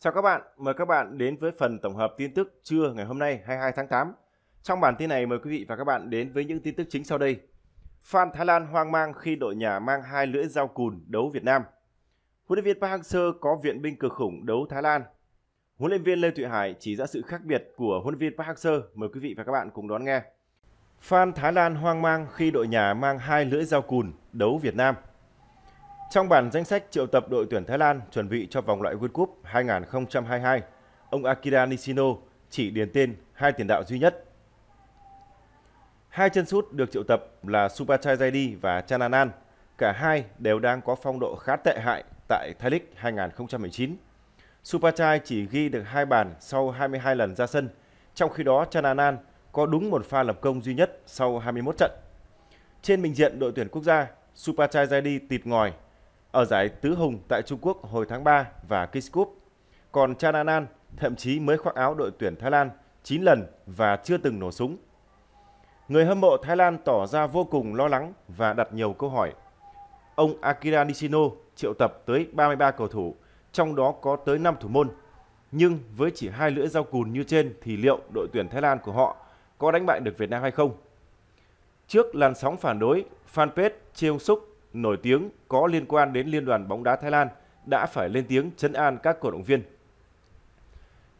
Chào các bạn, mời các bạn đến với phần tổng hợp tin tức trưa ngày hôm nay 22 tháng 8. Trong bản tin này mời quý vị và các bạn đến với những tin tức chính sau đây. Phan Thái Lan hoang mang khi đội nhà mang hai lưỡi dao cùn đấu Việt Nam. Huấn luyện viên Park Hang-seo có viện binh cực khủng đấu Thái Lan. Huấn luyện viên Lê Thụy Hải chỉ ra sự khác biệt của huấn luyện viên Park Hang-seo. Mời quý vị và các bạn cùng đón nghe. Phan Thái Lan hoang mang khi đội nhà mang hai lưỡi dao cùn đấu Việt Nam. Trong bản danh sách triệu tập đội tuyển Thái Lan chuẩn bị cho vòng loại World Cup 2022, ông Akira Nishino chỉ điền tên hai tiền đạo duy nhất. Hai chân sút được triệu tập là Subachai Zaidi và Chananan. Cả hai đều đang có phong độ khá tệ hại tại Thái League 2019. Subachai chỉ ghi được hai bàn sau 22 lần ra sân, trong khi đó Chananan có đúng một pha lập công duy nhất sau 21 trận. Trên bình diện đội tuyển quốc gia, Supachai Zaidi tịt ngòi ở giải Tứ Hùng tại Trung Quốc hồi tháng 3 và Kiss Cup. Còn Chananan thậm chí mới khoác áo đội tuyển Thái Lan 9 lần và chưa từng nổ súng. Người hâm mộ Thái Lan tỏ ra vô cùng lo lắng và đặt nhiều câu hỏi. Ông Akira Nishino triệu tập tới 33 cầu thủ, trong đó có tới 5 thủ môn. Nhưng với chỉ hai lưỡi dao cùn như trên thì liệu đội tuyển Thái Lan của họ có đánh bại được Việt Nam hay không? Trước làn sóng phản đối, fanpage chiêu Suk nổi tiếng có liên quan đến Liên đoàn bóng đá Thái Lan đã phải lên tiếng chấn an các cổ động viên.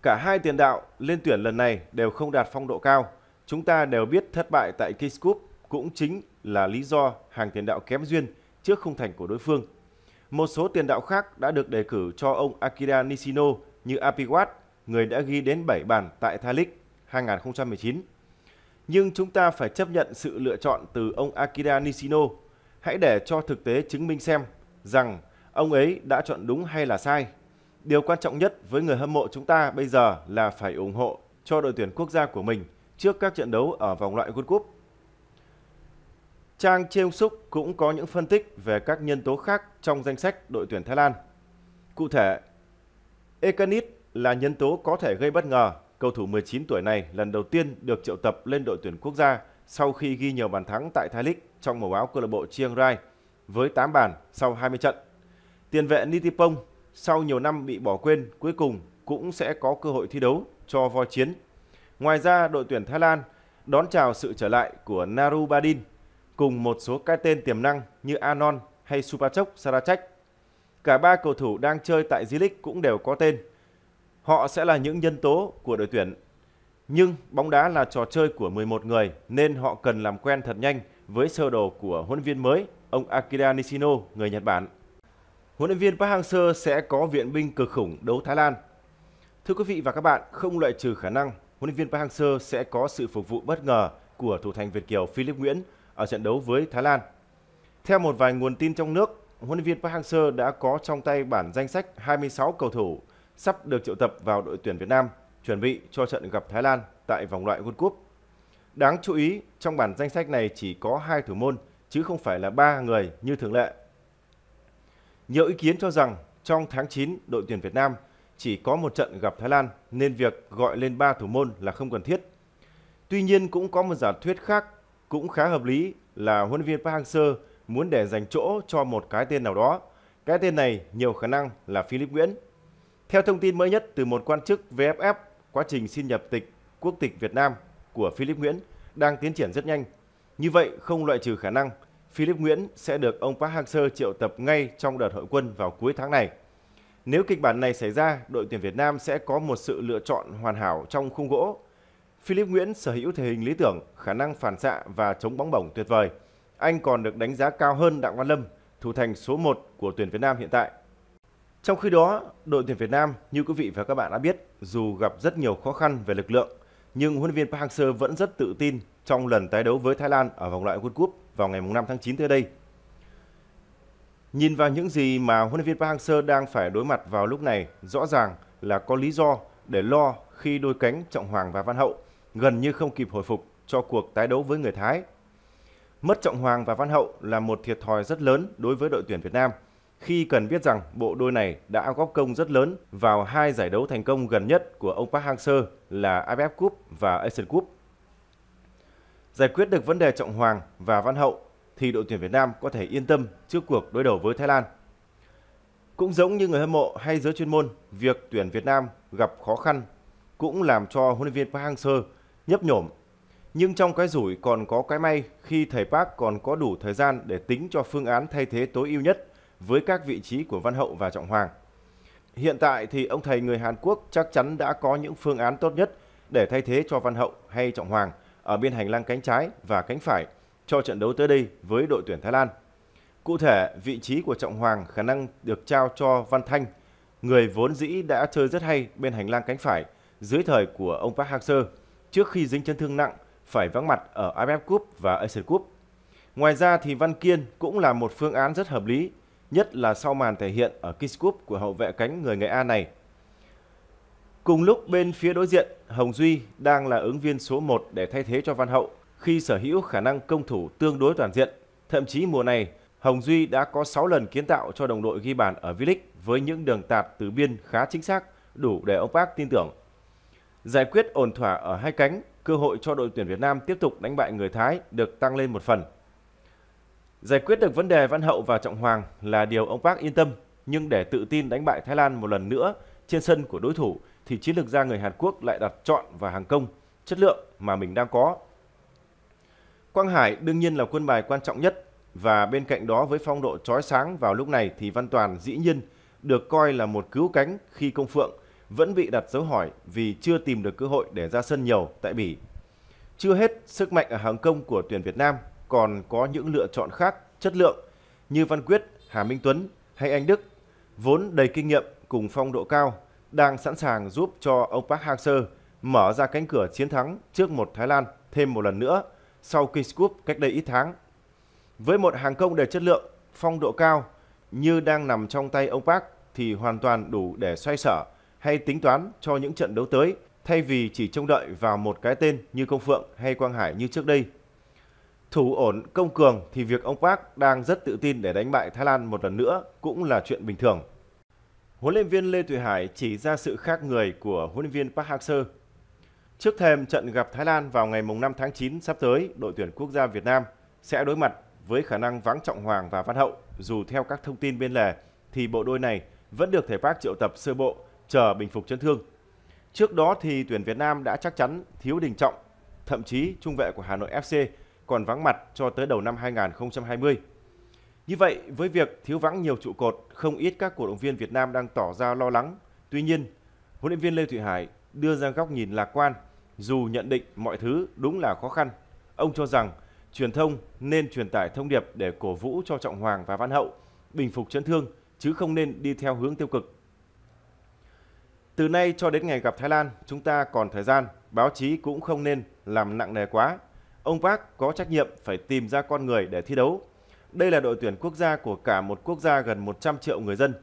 Cả hai tiền đạo lên tuyển lần này đều không đạt phong độ cao. Chúng ta đều biết thất bại tại Kings Cup cũng chính là lý do hàng tiền đạo kém duyên trước khung thành của đối phương. Một số tiền đạo khác đã được đề cử cho ông Akira Nishino như Apiwat, người đã ghi đến 7 bàn tại Thai 2019. Nhưng chúng ta phải chấp nhận sự lựa chọn từ ông Akira Nishino hãy để cho thực tế chứng minh xem rằng ông ấy đã chọn đúng hay là sai. Điều quan trọng nhất với người hâm mộ chúng ta bây giờ là phải ủng hộ cho đội tuyển quốc gia của mình trước các trận đấu ở vòng loại World Cup. Trang Chiêu Súc cũng có những phân tích về các nhân tố khác trong danh sách đội tuyển Thái Lan. Cụ thể, Ekanit là nhân tố có thể gây bất ngờ. Cầu thủ 19 tuổi này lần đầu tiên được triệu tập lên đội tuyển quốc gia sau khi ghi nhiều bàn thắng tại Thái League trong màu áo câu lạc bộ Chiang Rai với 8 bàn sau 20 trận. Tiền vệ Nitipong sau nhiều năm bị bỏ quên cuối cùng cũng sẽ có cơ hội thi đấu cho voi chiến. Ngoài ra, đội tuyển Thái Lan đón chào sự trở lại của Narubadin cùng một số cái tên tiềm năng như Anon hay Supachok Sarachek. Cả ba cầu thủ đang chơi tại J-League cũng đều có tên. Họ sẽ là những nhân tố của đội tuyển. Nhưng bóng đá là trò chơi của 11 người nên họ cần làm quen thật nhanh với sơ đồ của huấn luyện viên mới, ông Akira Nishino, người Nhật Bản. Huấn luyện viên Park Hang-seo sẽ có viện binh cực khủng đấu Thái Lan. Thưa quý vị và các bạn, không loại trừ khả năng huấn luyện viên Park Hang-seo sẽ có sự phục vụ bất ngờ của thủ thành Việt kiều Philip Nguyễn ở trận đấu với Thái Lan. Theo một vài nguồn tin trong nước, huấn luyện viên Park Hang-seo đã có trong tay bản danh sách 26 cầu thủ sắp được triệu tập vào đội tuyển Việt Nam chuẩn bị cho trận gặp Thái Lan tại vòng loại World Cup Đáng chú ý, trong bản danh sách này chỉ có 2 thủ môn, chứ không phải là 3 người như thường lệ. Nhiều ý kiến cho rằng trong tháng 9 đội tuyển Việt Nam chỉ có một trận gặp Thái Lan nên việc gọi lên 3 thủ môn là không cần thiết. Tuy nhiên cũng có một giả thuyết khác cũng khá hợp lý là huấn viên Park Hang-seo muốn để dành chỗ cho một cái tên nào đó. Cái tên này nhiều khả năng là Philip Nguyễn. Theo thông tin mới nhất từ một quan chức VFF, quá trình xin nhập tịch quốc tịch Việt Nam của Philip Nguyễn đang tiến triển rất nhanh. Như vậy, không loại trừ khả năng Philip Nguyễn sẽ được ông Park Hang-seo triệu tập ngay trong đợt hội quân vào cuối tháng này. Nếu kịch bản này xảy ra, đội tuyển Việt Nam sẽ có một sự lựa chọn hoàn hảo trong khung gỗ. Philip Nguyễn sở hữu thể hình lý tưởng, khả năng phản xạ và chống bóng bổng tuyệt vời. Anh còn được đánh giá cao hơn Đặng Văn Lâm, thủ thành số 1 của tuyển Việt Nam hiện tại. Trong khi đó, đội tuyển Việt Nam, như quý vị và các bạn đã biết, dù gặp rất nhiều khó khăn về lực lượng, nhưng huấn luyện viên Park Hang-seo vẫn rất tự tin trong lần tái đấu với Thái Lan ở vòng loại World Cup vào ngày 5 tháng 9 tới đây. Nhìn vào những gì mà huấn luyện viên Park Hang-seo đang phải đối mặt vào lúc này, rõ ràng là có lý do để lo khi đôi cánh Trọng Hoàng và Văn Hậu gần như không kịp hồi phục cho cuộc tái đấu với người Thái. Mất Trọng Hoàng và Văn Hậu là một thiệt thòi rất lớn đối với đội tuyển Việt Nam – khi cần biết rằng bộ đôi này đã góp công rất lớn vào hai giải đấu thành công gần nhất của ông Park Hang-seo là AFF Cup và Asian Cup. Giải quyết được vấn đề Trọng Hoàng và Văn Hậu thì đội tuyển Việt Nam có thể yên tâm trước cuộc đối đầu với Thái Lan. Cũng giống như người hâm mộ hay giới chuyên môn, việc tuyển Việt Nam gặp khó khăn cũng làm cho huấn luyện viên Park Hang-seo nhấp nhổm. Nhưng trong cái rủi còn có cái may khi thầy Park còn có đủ thời gian để tính cho phương án thay thế tối ưu nhất – với các vị trí của Văn Hậu và Trọng Hoàng. Hiện tại thì ông thầy người Hàn Quốc chắc chắn đã có những phương án tốt nhất để thay thế cho Văn Hậu hay Trọng Hoàng ở bên hành lang cánh trái và cánh phải cho trận đấu tới đây với đội tuyển Thái Lan. Cụ thể, vị trí của Trọng Hoàng khả năng được trao cho Văn Thanh, người vốn dĩ đã chơi rất hay bên hành lang cánh phải dưới thời của ông Park Hang-seo trước khi dính chấn thương nặng phải vắng mặt ở AFF Cup và Asian Cup. Ngoài ra thì Văn Kiên cũng là một phương án rất hợp lý nhất là sau màn thể hiện ở Kiss Cup của hậu vệ cánh người Nghệ An này. Cùng lúc bên phía đối diện, Hồng Duy đang là ứng viên số 1 để thay thế cho Văn Hậu khi sở hữu khả năng công thủ tương đối toàn diện. Thậm chí mùa này, Hồng Duy đã có 6 lần kiến tạo cho đồng đội ghi bàn ở V-League với những đường tạt từ biên khá chính xác, đủ để ông Park tin tưởng. Giải quyết ổn thỏa ở hai cánh, cơ hội cho đội tuyển Việt Nam tiếp tục đánh bại người Thái được tăng lên một phần. Giải quyết được vấn đề Văn Hậu và Trọng Hoàng là điều ông Park yên tâm, nhưng để tự tin đánh bại Thái Lan một lần nữa trên sân của đối thủ thì chiến lược gia người Hàn Quốc lại đặt chọn vào hàng công, chất lượng mà mình đang có. Quang Hải đương nhiên là quân bài quan trọng nhất và bên cạnh đó với phong độ trói sáng vào lúc này thì Văn Toàn dĩ nhiên được coi là một cứu cánh khi công phượng vẫn bị đặt dấu hỏi vì chưa tìm được cơ hội để ra sân nhiều tại Bỉ. Chưa hết, sức mạnh ở hàng công của tuyển Việt Nam còn có những lựa chọn khác chất lượng như Văn Quyết, Hà Minh Tuấn hay Anh Đức, vốn đầy kinh nghiệm cùng phong độ cao, đang sẵn sàng giúp cho ông Park Hang-seo mở ra cánh cửa chiến thắng trước một Thái Lan thêm một lần nữa sau Kings Cup cách đây ít tháng. Với một hàng công đầy chất lượng, phong độ cao như đang nằm trong tay ông Park thì hoàn toàn đủ để xoay sở hay tính toán cho những trận đấu tới thay vì chỉ trông đợi vào một cái tên như Công Phượng hay Quang Hải như trước đây. Thủ ổn công cường thì việc ông Park đang rất tự tin để đánh bại Thái Lan một lần nữa cũng là chuyện bình thường. Huấn luyện viên Lê Thụy Hải chỉ ra sự khác người của huấn luyện viên Park Hang-seo. Trước thêm trận gặp Thái Lan vào ngày 5 tháng 9 sắp tới, đội tuyển quốc gia Việt Nam sẽ đối mặt với khả năng vắng Trọng Hoàng và Văn Hậu. Dù theo các thông tin bên lề thì bộ đôi này vẫn được thầy Park triệu tập sơ bộ chờ bình phục chấn thương. Trước đó thì tuyển Việt Nam đã chắc chắn thiếu Đình Trọng, thậm chí trung vệ của Hà Nội FC còn vắng mặt cho tới đầu năm 2020. Như vậy, với việc thiếu vắng nhiều trụ cột, không ít các cổ động viên Việt Nam đang tỏ ra lo lắng. Tuy nhiên, huấn luyện viên Lê Thụy Hải đưa ra góc nhìn lạc quan, dù nhận định mọi thứ đúng là khó khăn. Ông cho rằng truyền thông nên truyền tải thông điệp để cổ vũ cho Trọng Hoàng và Văn Hậu bình phục chấn thương chứ không nên đi theo hướng tiêu cực. Từ nay cho đến ngày gặp Thái Lan, chúng ta còn thời gian, báo chí cũng không nên làm nặng nề quá Ông Park có trách nhiệm phải tìm ra con người để thi đấu. Đây là đội tuyển quốc gia của cả một quốc gia gần 100 triệu người dân.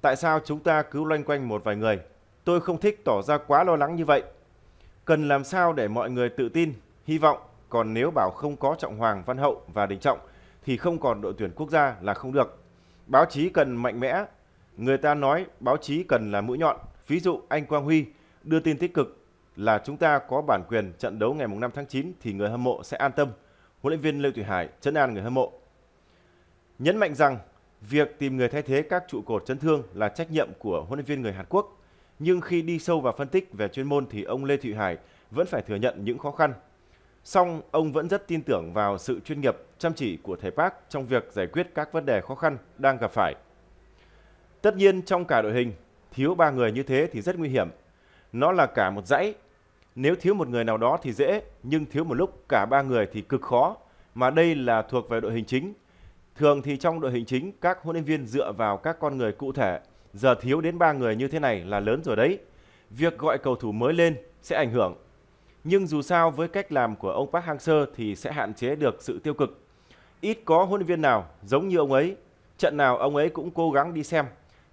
Tại sao chúng ta cứ loanh quanh một vài người? Tôi không thích tỏ ra quá lo lắng như vậy. Cần làm sao để mọi người tự tin, hy vọng, còn nếu bảo không có Trọng Hoàng, Văn Hậu và Đình Trọng thì không còn đội tuyển quốc gia là không được. Báo chí cần mạnh mẽ. Người ta nói báo chí cần là mũi nhọn. Ví dụ anh Quang Huy đưa tin tích cực là chúng ta có bản quyền trận đấu ngày 5 tháng 9 thì người hâm mộ sẽ an tâm. Huấn luyện viên Lê Thủy Hải chấn an người hâm mộ. Nhấn mạnh rằng việc tìm người thay thế các trụ cột chấn thương là trách nhiệm của huấn luyện viên người Hàn Quốc. Nhưng khi đi sâu vào phân tích về chuyên môn thì ông Lê Thụy Hải vẫn phải thừa nhận những khó khăn. Song ông vẫn rất tin tưởng vào sự chuyên nghiệp, chăm chỉ của thầy Park trong việc giải quyết các vấn đề khó khăn đang gặp phải. Tất nhiên trong cả đội hình, thiếu ba người như thế thì rất nguy hiểm nó là cả một dãy. Nếu thiếu một người nào đó thì dễ, nhưng thiếu một lúc cả ba người thì cực khó, mà đây là thuộc về đội hình chính. Thường thì trong đội hình chính, các huấn luyện viên dựa vào các con người cụ thể. Giờ thiếu đến ba người như thế này là lớn rồi đấy. Việc gọi cầu thủ mới lên sẽ ảnh hưởng. Nhưng dù sao với cách làm của ông Park Hang-seo thì sẽ hạn chế được sự tiêu cực. Ít có huấn luyện viên nào giống như ông ấy. Trận nào ông ấy cũng cố gắng đi xem,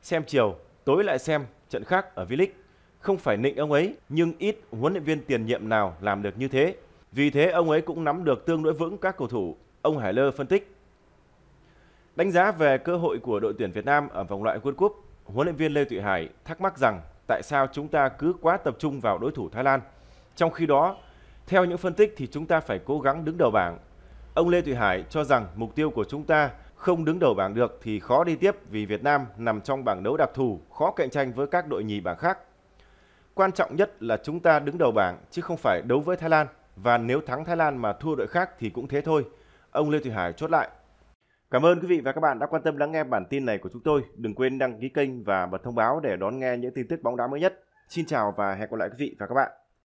xem chiều, tối lại xem trận khác ở V-League. Không phải nịnh ông ấy, nhưng ít huấn luyện viên tiền nhiệm nào làm được như thế. Vì thế ông ấy cũng nắm được tương đối vững các cầu thủ, ông Hải Lơ phân tích. Đánh giá về cơ hội của đội tuyển Việt Nam ở vòng loại World Cup, huấn luyện viên Lê Thụy Hải thắc mắc rằng tại sao chúng ta cứ quá tập trung vào đối thủ Thái Lan. Trong khi đó, theo những phân tích thì chúng ta phải cố gắng đứng đầu bảng. Ông Lê Thụy Hải cho rằng mục tiêu của chúng ta không đứng đầu bảng được thì khó đi tiếp vì Việt Nam nằm trong bảng đấu đặc thù, khó cạnh tranh với các đội nhì bảng khác. Quan trọng nhất là chúng ta đứng đầu bảng chứ không phải đấu với Thái Lan và nếu thắng Thái Lan mà thua đội khác thì cũng thế thôi. Ông Lê Thủy Hải chốt lại. Cảm ơn quý vị và các bạn đã quan tâm lắng nghe bản tin này của chúng tôi. Đừng quên đăng ký kênh và bật thông báo để đón nghe những tin tức bóng đá mới nhất. Xin chào và hẹn gặp lại quý vị và các bạn.